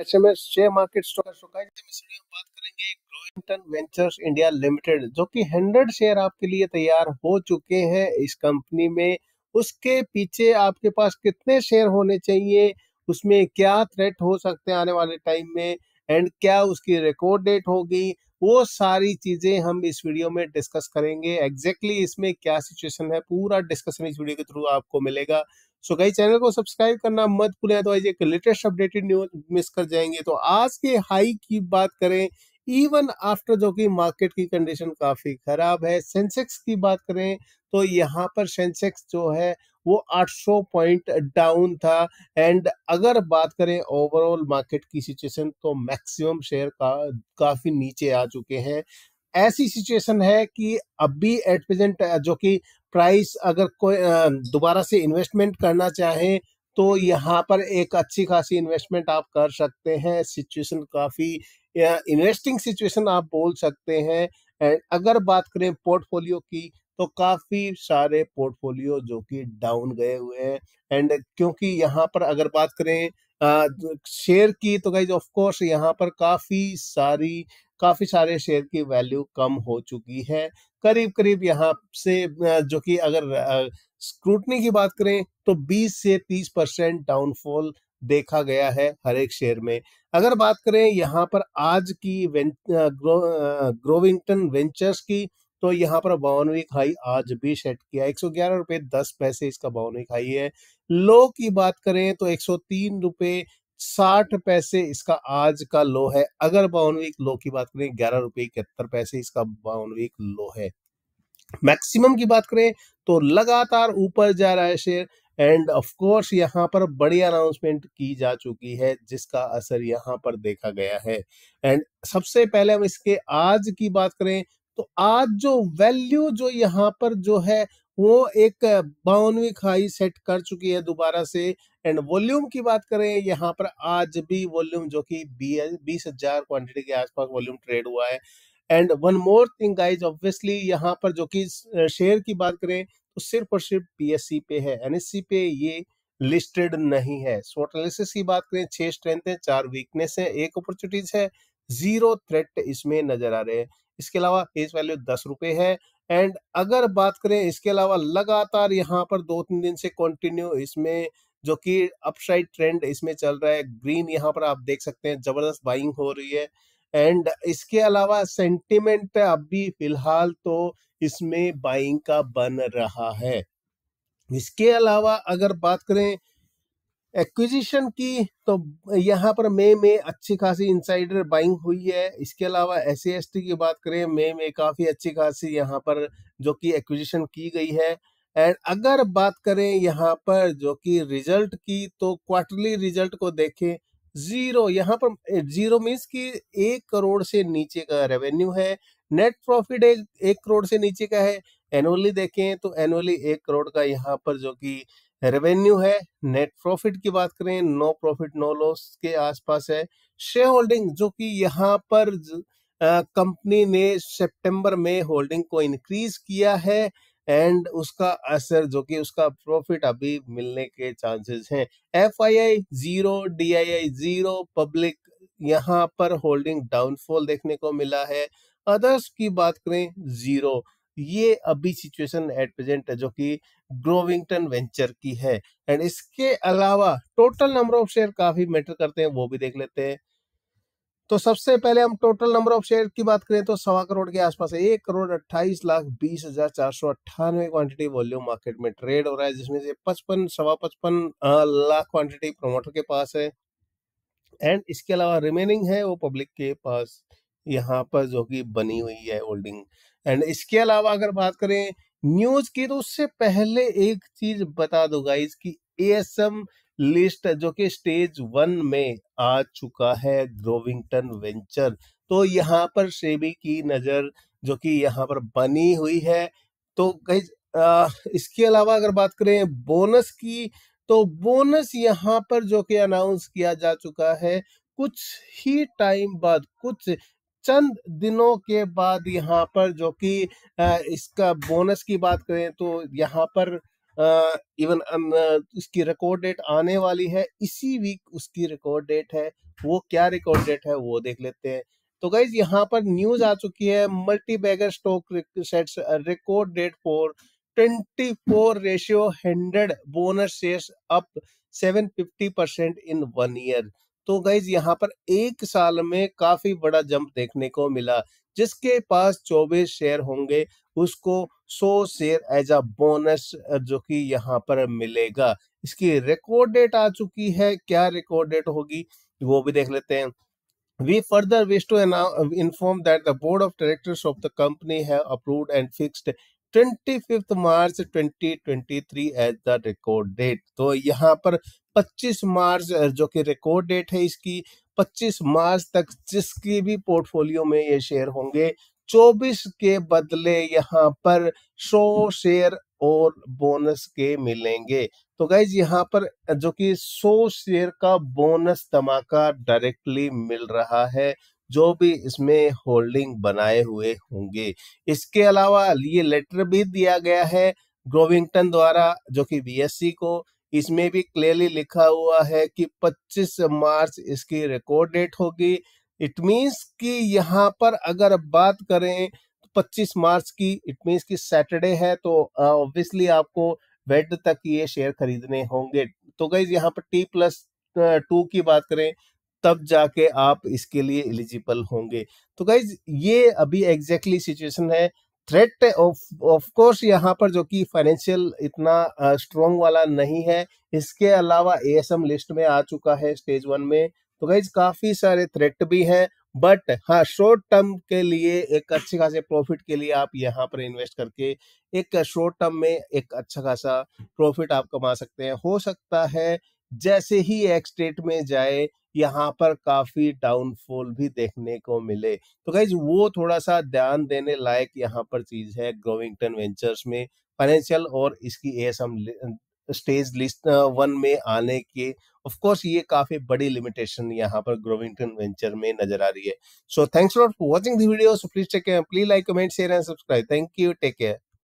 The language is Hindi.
ऐसे में शेयर मार्केट स्टॉक बात करेंगे ग्रोइंगटन वेंचर्स इंडिया लिमिटेड जो कि हंड्रेड शेयर आपके लिए तैयार हो चुके हैं इस कंपनी में उसके पीछे आपके पास कितने शेयर होने चाहिए उसमें क्या थ्रेट हो सकते हैं आने वाले टाइम में एंड क्या उसकी रिकॉर्ड डेट होगी वो सारी चीजें हम इस वीडियो में डिस्कस करेंगे एग्जैक्टली exactly इसमें क्या सिचुएशन है पूरा डिस्कशन इस वीडियो के थ्रू आपको मिलेगा सो कई चैनल को सब्सक्राइब करना मत भूलें अदरवाइज एक लेटेस्ट अपडेटेड न्यूज मिस कर जाएंगे तो आज के हाई की बात करें इवन आफ्टर जो कि मार्केट की कंडीशन काफ़ी ख़राब है सेंसेक्स की बात करें तो यहाँ पर सेंसेक्स जो है वो 800 पॉइंट डाउन था एंड अगर बात करें ओवरऑल मार्केट की सिचुएशन तो मैक्सिमम शेयर का काफ़ी नीचे आ चुके हैं ऐसी सिचुएशन है कि अभी एट प्रेजेंट जो कि प्राइस अगर कोई दोबारा से इन्वेस्टमेंट करना चाहे तो यहाँ पर एक अच्छी खासी इन्वेस्टमेंट आप कर सकते हैं सिचुएशन काफ़ी इन्वेस्टिंग सिचुएशन आप बोल सकते हैं एंड अगर बात करें पोर्टफोलियो की तो काफ़ी सारे पोर्टफोलियो जो कि डाउन गए हुए हैं एंड क्योंकि यहाँ पर अगर बात करें शेयर की तो गाइज ऑफ कोर्स यहाँ पर काफ़ी सारी काफी सारे शेयर की वैल्यू कम हो चुकी है करीब करीब यहाँ से जो कि अगर स्क्रूटनी की बात करें तो 20 से 30 परसेंट डाउनफॉल देखा गया है हर एक शेयर में अगर बात करें यहाँ पर आज की ग्रो, ग्रोविंगटन वेंचर्स की तो यहाँ पर बावनवी खाई आज भी सेट किया एक सौ ग्यारह रुपये दस पैसे इसका बावनवी खाई है लो की बात करें तो एक सौ तीन रुपये साठ पैसे इसका आज का लो है अगर वीक लो की बात करें ग्यारह रुपए इकहत्तर पैसे इसका वीक लो है मैक्सिमम की बात करें तो लगातार ऊपर जा रहा है शेयर एंड ऑफ कोर्स यहाँ पर बड़ी अनाउंसमेंट की जा चुकी है जिसका असर यहां पर देखा गया है एंड सबसे पहले हम इसके आज की बात करें तो आज जो वैल्यू जो यहाँ पर जो है वो एक बावनवी खाई सेट कर चुकी है दोबारा से एंड वॉल्यूम की बात करें यहाँ पर आज भी वॉल्यूम जो कि बीस हजार क्वांटिटी के आसपास वॉल्यूम ट्रेड हुआ है and one more thing guys obviously यहाँ पर जो कि शेयर की बात करें तो सिर्फ और सिर्फ सी पे है सी पे ये लिस्टेड नहीं है शॉर्ट की बात करें छह स्ट्रेंथ है चार वीकनेस है एक अपॉर्चुनिटीज है जीरो थ्रेट इसमें नजर आ रहे हैं इसके अलावा फेस वैल्यू दस रुपए है एंड अगर बात करें इसके अलावा लगातार यहाँ पर दो तीन दिन से कंटिन्यू इसमें जो कि अपसाइड ट्रेंड इसमें चल रहा है ग्रीन यहाँ पर आप देख सकते हैं जबरदस्त बाइंग हो रही है एंड इसके अलावा सेंटिमेंट अभी फिलहाल तो इसमें बाइंग का बन रहा है इसके अलावा अगर बात करें एक्विजिशन की तो यहाँ पर मे में अच्छी खासी इंसाइडर बाइंग हुई है इसके अलावा एस की बात करें मे में काफ़ी अच्छी खासी यहाँ पर जो कि एक्विजिशन की गई है एंड अगर बात करें यहाँ पर जो कि रिजल्ट की तो क्वार्टरली रिजल्ट को देखें जीरो यहाँ पर जीरो मीन्स कि एक करोड़ से नीचे का रेवेन्यू है नेट प्रॉफिट एक, एक करोड़ से नीचे का है एनुअली देखें तो एनुअली एक करोड़ का यहाँ पर जो कि रेवेन्यू है नेट प्रॉफिट की बात करें नो प्रॉफिट नो लॉस के आसपास है शेयर होल्डिंग जो कि यहाँ पर कंपनी ने सितंबर में होल्डिंग को इंक्रीज किया है एंड उसका असर जो कि उसका प्रॉफिट अभी मिलने के चांसेस हैं F I I zero D I I zero public यहाँ पर होल्डिंग डाउनफॉल देखने को मिला है अदर्स की बात करें जीरो ये अभी सिचुएशन एट प्रेजेंट है जो कि ग्रोविंगटन वेंचर की है एंड इसके अलावा टोटल नंबर ऑफ शेयर काफी मैटर करते हैं वो भी देख लेते हैं तो सबसे पहले हम टोटल नंबर ऑफ शेयर की बात करें तो सवा करोड़ के आसपास है एक करोड़ अट्ठाईस लाख बीस हजार चार सौ अट्ठानवे क्वांटिटी वॉल्यूम मार्केट में ट्रेड हो रहा है जिसमें से पचपन सवा पचपन लाख क्वांटिटी प्रमोटर के पास है एंड इसके अलावा रिमेनिंग है वो पब्लिक के पास यहाँ पर जो कि बनी हुई है होल्डिंग एंड इसके अलावा अगर बात करें न्यूज की तो उससे पहले एक चीज बता दो गाइज की एएसएम लिस्ट जो कि स्टेज वन में आ चुका है ग्रोविंगटन वेंचर तो यहाँ पर सेबी की नज़र जो कि यहाँ पर बनी हुई है तो कहीं इसके अलावा अगर बात करें बोनस की तो बोनस यहाँ पर जो कि अनाउंस किया जा चुका है कुछ ही टाइम बाद कुछ चंद दिनों के बाद यहाँ पर जो कि इसका बोनस की बात करें तो यहाँ पर इवन उसकी रिकॉर्ड डेट आने वाली है इसी वीक उसकी रिकॉर्ड डेट है वो क्या रिकॉर्ड डेट है वो देख लेते हैं तो गाइज यहाँ पर न्यूज आ चुकी है multibagger stock sets record date for twenty four ratio hundred bonus shares up fifty percent in one year तो गाइज यहाँ पर एक साल में काफी बड़ा जंप देखने को मिला जिसके पास 24 शेयर होंगे उसको 100 शेयर एज अ बोनस जो कि यहाँ पर मिलेगा इसकी रिकॉर्ड डेट आ चुकी है क्या रिकॉर्ड डेट होगी वो भी देख लेते हैं We further wish to inform that the board of directors of the company have approved and fixed 25 March 2023 as the record date तो यहाँ पर 25 मार्च जो कि रिकॉर्ड डेट है इसकी 25 मार्च तक जिसकी भी पोर्टफोलियो में ये शेयर होंगे 24 के बदले यहाँ पर 100 शेयर और बोनस के मिलेंगे तो गाइज यहाँ पर जो कि 100 शेयर का बोनस धमाका डायरेक्टली मिल रहा है जो भी इसमें होल्डिंग बनाए हुए होंगे इसके अलावा ये लेटर भी दिया गया है ग्रोविंगटन द्वारा जो कि बीएससी को इसमें भी क्लियरली लिखा हुआ है कि 25 मार्च इसकी रिकॉर्ड डेट होगी इट मीन्स कि यहाँ पर अगर बात करें तो 25 मार्च की इट मीन्स कि सैटरडे है तो ऑब्वियसली आपको वेड तक ये शेयर खरीदने होंगे तो गई यहाँ पर टी प्लस टू की बात करें तब जाके आप इसके लिए एलिजिबल होंगे तो गाइज ये अभी एग्जैक्टली exactly सिचुएशन है थ्रेट ऑफ कोर्स यहाँ पर जो कि फाइनेंशियल इतना स्ट्रॉन्ग uh, वाला नहीं है इसके अलावा ए लिस्ट में आ चुका है स्टेज वन में तो गाइज काफी सारे थ्रेट भी हैं बट हाँ शॉर्ट टर्म के लिए एक अच्छे खासे प्रॉफिट के लिए आप यहाँ पर इन्वेस्ट करके एक शॉर्ट टर्म में एक अच्छा खासा प्रॉफिट आप कमा सकते हैं हो सकता है जैसे ही एक स्टेट में जाए यहाँ पर काफी डाउनफॉल भी देखने को मिले तो गाइज वो थोड़ा सा ध्यान देने लायक यहाँ पर चीज है ग्रोविंगटन वेंचर्स में फाइनेंशियल और इसकी एस हम स्टेज लिस्ट वन में आने के ऑफ कोर्स ये काफी बड़ी लिमिटेशन यहाँ पर ग्रोविंगटन वेंचर में नजर आ रही है सो थैंक्स फॉर वॉचिंग दीडियो video please take please like comment share and subscribe thank you take care